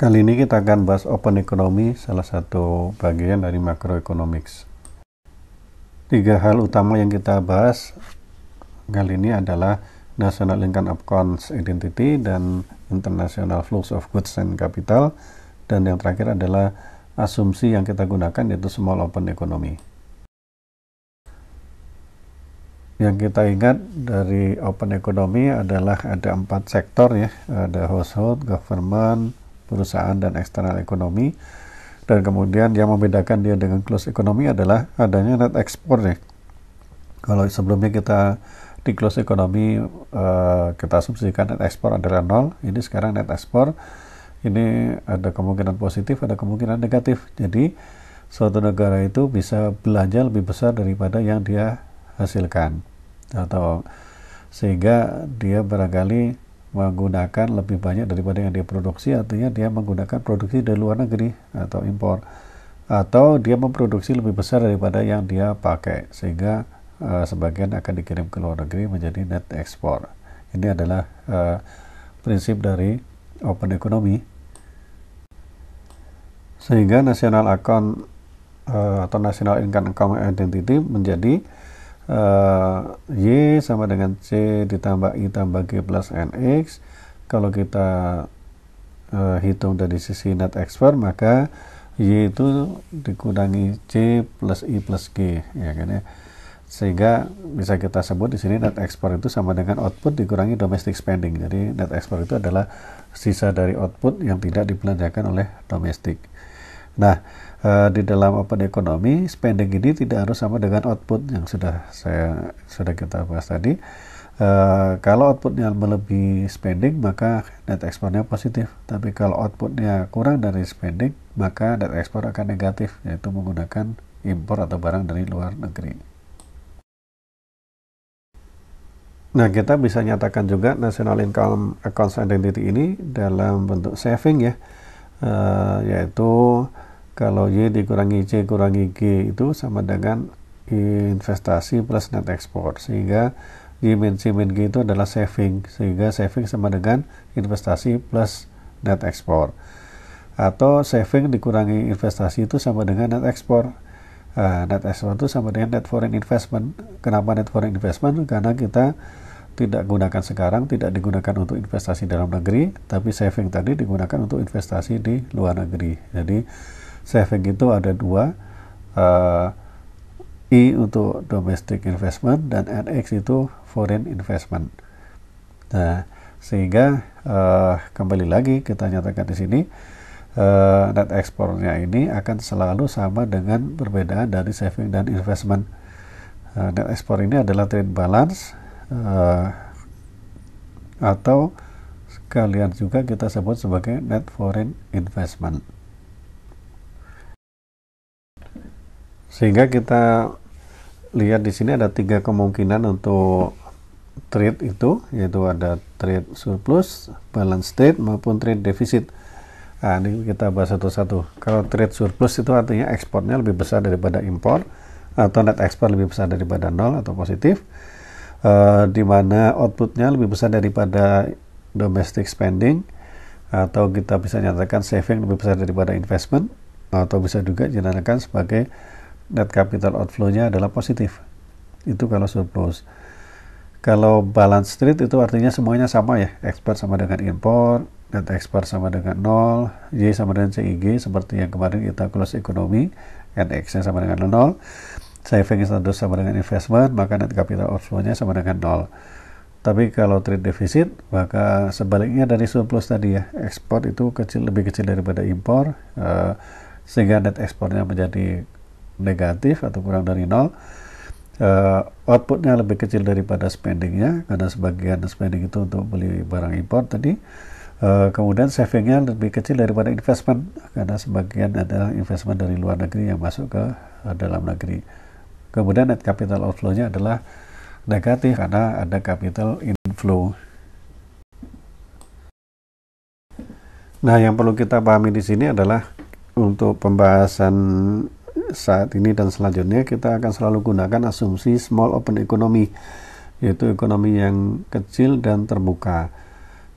Kali ini kita akan bahas open economy, salah satu bagian dari macroeconomics. Tiga hal utama yang kita bahas kali ini adalah National Income Accounts Identity dan International Flows of Goods and Capital, dan yang terakhir adalah asumsi yang kita gunakan yaitu small open economy. Yang kita ingat dari open economy adalah ada empat sektor ya, ada household, government, perusahaan dan eksternal ekonomi dan kemudian yang membedakan dia dengan close ekonomi adalah adanya net ekspor ya. kalau sebelumnya kita di close ekonomi uh, eh, kita asumsikan net ekspor adalah nol ini sekarang net ekspor ini ada kemungkinan positif ada kemungkinan negatif jadi suatu negara itu bisa belanja lebih besar daripada yang dia hasilkan atau sehingga dia barangkali menggunakan lebih banyak daripada yang dia produksi artinya dia menggunakan produksi dari luar negeri atau impor atau dia memproduksi lebih besar daripada yang dia pakai sehingga uh, sebagian akan dikirim ke luar negeri menjadi net ekspor ini adalah uh, prinsip dari open economy sehingga national account uh, atau national income identity menjadi uh, Y sama dengan C ditambah I tambah G plus NX kalau kita uh, hitung dari sisi net expert maka Y itu dikurangi C plus I plus G ya kan ya sehingga bisa kita sebut di sini net export itu sama dengan output dikurangi domestic spending jadi net export itu adalah sisa dari output yang tidak dibelanjakan oleh domestik Nah, eh, di dalam open economy, spending ini tidak harus sama dengan output yang sudah saya sudah kita bahas tadi. Uh, kalau outputnya melebihi spending maka net ekspornya positif tapi kalau outputnya kurang dari spending maka net ekspor akan negatif yaitu menggunakan impor atau barang dari luar negeri nah kita bisa nyatakan juga national income accounts identity ini dalam bentuk saving ya uh, yaitu kalau Y dikurangi C kurangi G itu sama dengan investasi plus net export Sehingga Y min C min G itu adalah saving. Sehingga saving sama dengan investasi plus net export Atau saving dikurangi investasi itu sama dengan net export Uh, net export itu sama dengan net foreign investment. Kenapa net foreign investment? Karena kita tidak gunakan sekarang, tidak digunakan untuk investasi dalam negeri, tapi saving tadi digunakan untuk investasi di luar negeri. Jadi saving itu ada dua uh, I untuk domestic investment dan NX itu foreign investment. Nah, sehingga uh, kembali lagi kita nyatakan di sini uh, net ekspornya ini akan selalu sama dengan perbedaan dari saving dan investment. Uh, net ekspor ini adalah trade balance uh, atau sekalian juga kita sebut sebagai net foreign investment. Sehingga kita lihat di sini ada tiga kemungkinan untuk trade itu, yaitu ada trade surplus, balance trade, maupun trade defisit. Nah, ini kita bahas satu-satu. Kalau trade surplus itu artinya ekspornya lebih besar daripada impor, atau net export lebih besar daripada nol atau positif, uh, di mana outputnya lebih besar daripada domestic spending, atau kita bisa nyatakan saving lebih besar daripada investment, atau bisa juga dinyatakan sebagai net capital outflow-nya adalah positif. Itu kalau surplus. Kalau balance trade itu artinya semuanya sama ya, ekspor sama dengan impor, net ekspor sama dengan 0, Y sama dengan CIG seperti yang kemarin kita close ekonomi, NX-nya sama dengan 0, saving status sama dengan investment, maka net capital outflow-nya sama dengan 0. Tapi kalau trade deficit, maka sebaliknya dari surplus tadi ya, ekspor itu kecil lebih kecil daripada impor, uh, sehingga net ekspornya menjadi negatif atau kurang dari nol uh, outputnya lebih kecil daripada spendingnya karena sebagian spending itu untuk beli barang impor tadi uh, kemudian savingnya lebih kecil daripada investment karena sebagian adalah investment dari luar negeri yang masuk ke uh, dalam negeri kemudian net capital outflow-nya adalah negatif karena ada capital inflow nah yang perlu kita pahami di sini adalah untuk pembahasan saat ini dan selanjutnya kita akan selalu gunakan asumsi small open economy yaitu ekonomi yang kecil dan terbuka.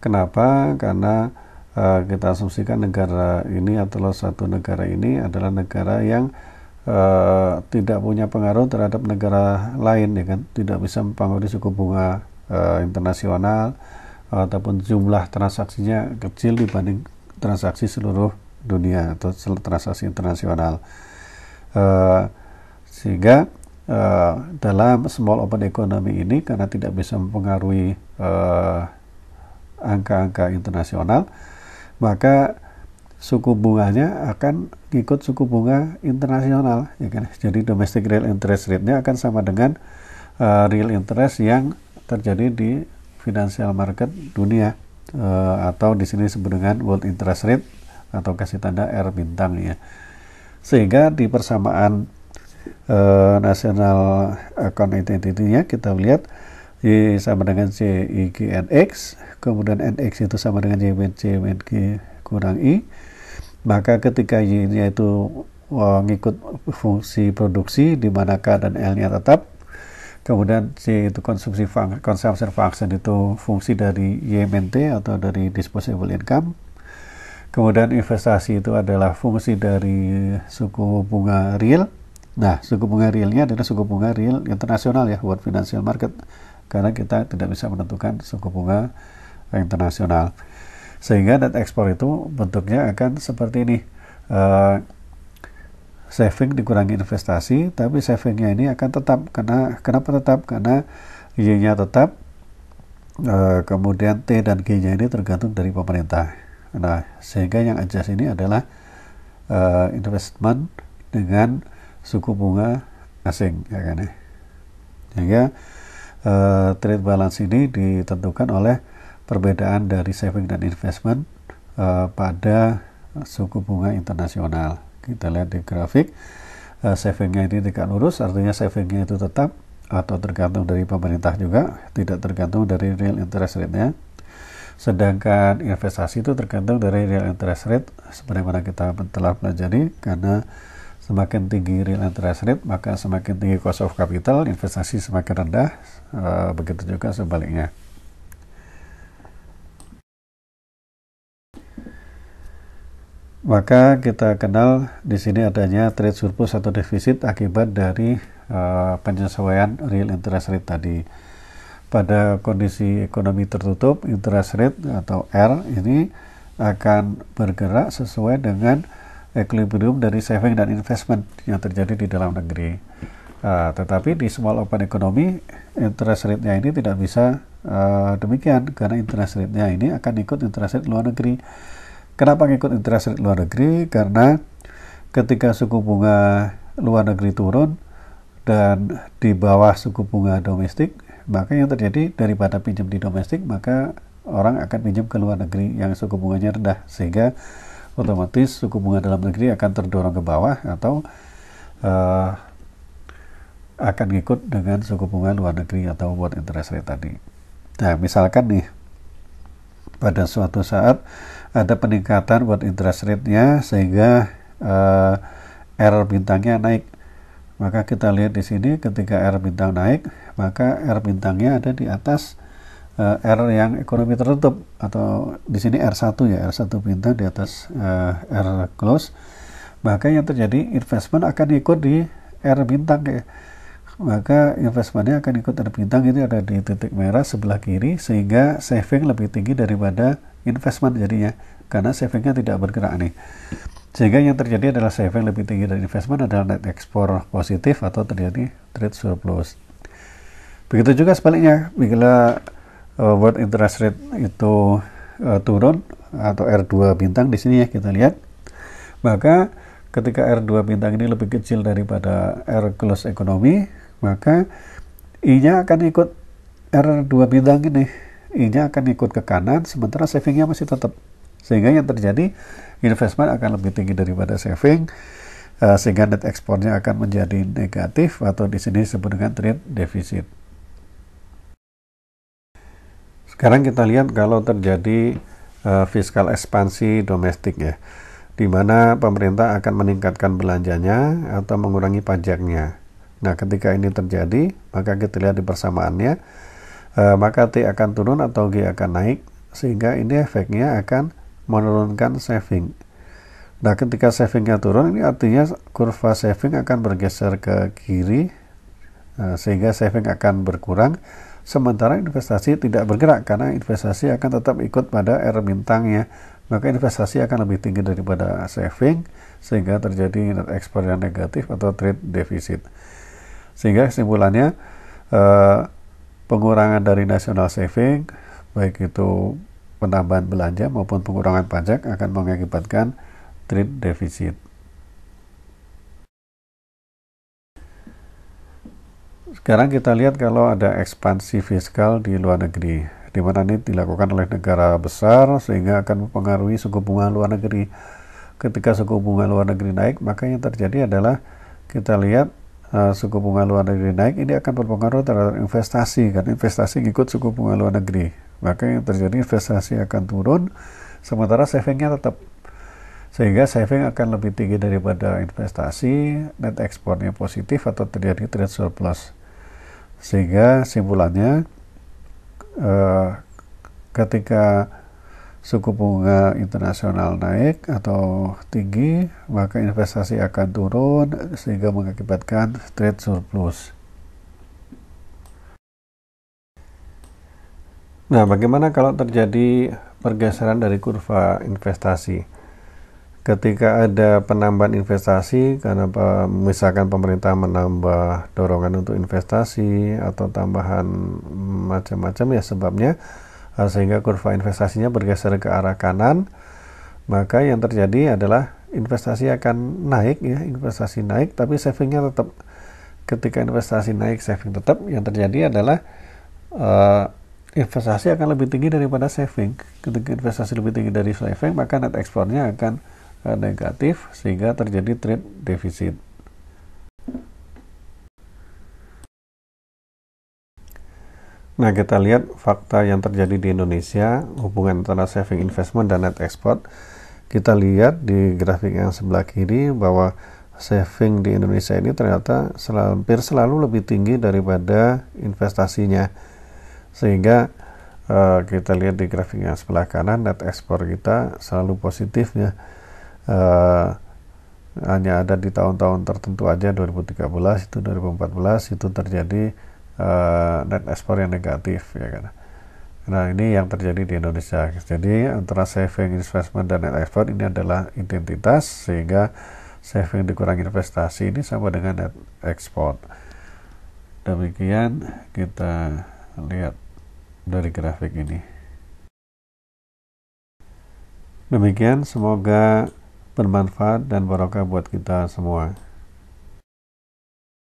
Kenapa? Karena uh, kita asumsikan negara ini atau satu negara ini adalah negara yang uh, tidak punya pengaruh terhadap negara lain ya kan, tidak bisa mempengaruhi suku bunga uh, internasional ataupun jumlah transaksinya kecil dibanding transaksi seluruh dunia atau transaksi internasional. Eh, sehingga uh, dalam small open economy ini karena tidak bisa mempengaruhi angka eh, angka-angka internasional maka suku bunganya akan ikut suku bunga internasional ya kan jadi domestic real interest rate-nya akan sama dengan uh, real interest yang terjadi di financial market dunia uh, atau di sini disebut dengan world interest rate atau kasih tanda R bintang ya sehingga di persamaan eh, nasional nasional account identity-nya kita melihat Y sama dengan C, I, G, N, X. Kemudian n x itu sama dengan Y, W, C, W, G, kurang I. Maka ketika Y-nya itu mengikut eh, fungsi produksi, di mana K dan L-nya tetap. Kemudian C itu konsumsi fun consumption function itu fungsi dari Y, T atau dari disposable income Kemudian investasi itu adalah fungsi dari suku bunga real. Nah, suku bunga realnya adalah suku bunga real internasional ya buat financial market karena kita tidak bisa menentukan suku bunga internasional. Sehingga net ekspor itu bentuknya akan seperti ini. Uh, saving dikurangi investasi, tapi savingnya ini akan tetap karena kenapa tetap? Karena Y-nya tetap, uh, kemudian T dan G-nya ini tergantung dari pemerintah Nah, sehingga yang adjust ini adalah uh, investment dengan suku bunga asing, ya kan ya. Sehingga uh, trade balance ini ditentukan oleh perbedaan dari saving dan investment uh, pada suku bunga internasional. Kita lihat di grafik uh, savingnya ini tidak lurus, artinya savingnya itu tetap atau tergantung dari pemerintah juga, tidak tergantung dari real interest rate-nya. Sedangkan investasi itu tergantung dari real interest rate sebagaimana kita telah pelajari karena semakin tinggi real interest rate maka semakin tinggi cost of capital investasi semakin rendah eh, begitu juga sebaliknya maka kita kenal di sini adanya trade surplus atau defisit akibat dari eh, penyesuaian real interest rate tadi pada kondisi ekonomi tertutup interest rate atau R ini akan bergerak sesuai dengan equilibrium dari saving dan investment yang terjadi di dalam negeri. Uh, tetapi di small open economy interest rate-nya ini tidak bisa uh, demikian karena interest rate-nya ini akan ikut interest rate luar negeri. Kenapa ikut interest rate luar negeri? Karena ketika suku bunga luar negeri turun dan di bawah suku bunga domestik maka yang terjadi daripada pinjam di domestik maka orang akan pinjam ke luar negeri yang suku bunganya rendah sehingga otomatis suku bunga dalam negeri akan terdorong ke bawah atau uh, akan ikut dengan suku bunga luar negeri atau buat interest rate tadi. Nah, misalkan nih pada suatu saat ada peningkatan buat interest rate-nya sehingga uh, error bintangnya naik maka kita lihat di sini ketika R bintang naik, maka R bintangnya ada di atas uh, R yang ekonomi tertutup atau di sini R1 ya, R1 bintang di atas uh, R close. Maka yang terjadi investment akan ikut di R bintang ya. Maka investmentnya akan ikut R bintang itu ada di titik merah sebelah kiri sehingga saving lebih tinggi daripada investment jadinya karena savingnya tidak bergerak nih. Sehingga yang terjadi adalah saving lebih tinggi dari investment adalah net ekspor positif atau terjadi trade surplus. Begitu juga sebaliknya, bila uh, world interest rate itu uh, turun atau R2 bintang di sini ya kita lihat, maka ketika R2 bintang ini lebih kecil daripada R close ekonomi, maka I-nya akan ikut R2 bintang ini. I-nya akan ikut ke kanan, sementara savingnya masih tetap sehingga yang terjadi investment akan lebih tinggi daripada saving eh, sehingga net ekspornya akan menjadi negatif atau di sini disebut dengan trade deficit. Sekarang kita lihat kalau terjadi uh, fiskal ekspansi domestik ya, di mana pemerintah akan meningkatkan belanjanya atau mengurangi pajaknya. Nah, ketika ini terjadi, maka kita lihat di persamaannya, uh, maka T akan turun atau G akan naik, sehingga ini efeknya akan menurunkan saving. Nah, ketika savingnya turun, ini artinya kurva saving akan bergeser ke kiri, eh, sehingga saving akan berkurang. Sementara investasi tidak bergerak karena investasi akan tetap ikut pada R bintangnya. Maka investasi akan lebih tinggi daripada saving, sehingga terjadi net export yang negatif atau trade deficit. Sehingga kesimpulannya, eh, pengurangan dari national saving, baik itu penambahan belanja maupun pengurangan pajak akan mengakibatkan trade defisit. Sekarang kita lihat kalau ada ekspansi fiskal di luar negeri, di mana ini dilakukan oleh negara besar sehingga akan mempengaruhi suku bunga luar negeri. Ketika suku bunga luar negeri naik, maka yang terjadi adalah kita lihat uh, suku bunga luar negeri naik, ini akan berpengaruh terhadap investasi, karena investasi ikut suku bunga luar negeri. Maka yang terjadi investasi akan turun, sementara savingnya tetap. Sehingga saving akan lebih tinggi daripada investasi, net ekspornya positif atau terjadi trade surplus. Sehingga simpulannya, eh, ketika suku bunga internasional naik atau tinggi, maka investasi akan turun sehingga mengakibatkan trade surplus. Nah, bagaimana kalau terjadi pergeseran dari kurva investasi? Ketika ada penambahan investasi karena e, misalkan pemerintah menambah dorongan untuk investasi atau tambahan macam-macam ya sebabnya e, sehingga kurva investasinya bergeser ke arah kanan, maka yang terjadi adalah investasi akan naik ya, investasi naik tapi savingnya tetap ketika investasi naik saving tetap yang terjadi adalah e, investasi akan lebih tinggi daripada saving. Ketika investasi lebih tinggi dari saving, maka net ekspornya akan eh, negatif sehingga terjadi trade defisit. Nah, kita lihat fakta yang terjadi di Indonesia, hubungan antara saving investment dan net export. Kita lihat di grafik yang sebelah kiri bahwa saving di Indonesia ini ternyata hampir selalu lebih tinggi daripada investasinya sehingga uh, kita lihat di grafik yang sebelah kanan net ekspor kita selalu positif ya uh, eh, hanya ada di tahun-tahun tertentu aja 2013 itu 2014 itu terjadi uh, net ekspor yang negatif ya kan nah ini yang terjadi di Indonesia jadi antara saving investment dan net ekspor ini adalah identitas sehingga saving dikurangi investasi ini sama dengan net ekspor demikian kita lihat dari grafik ini. Demikian, semoga bermanfaat dan barokah buat kita semua.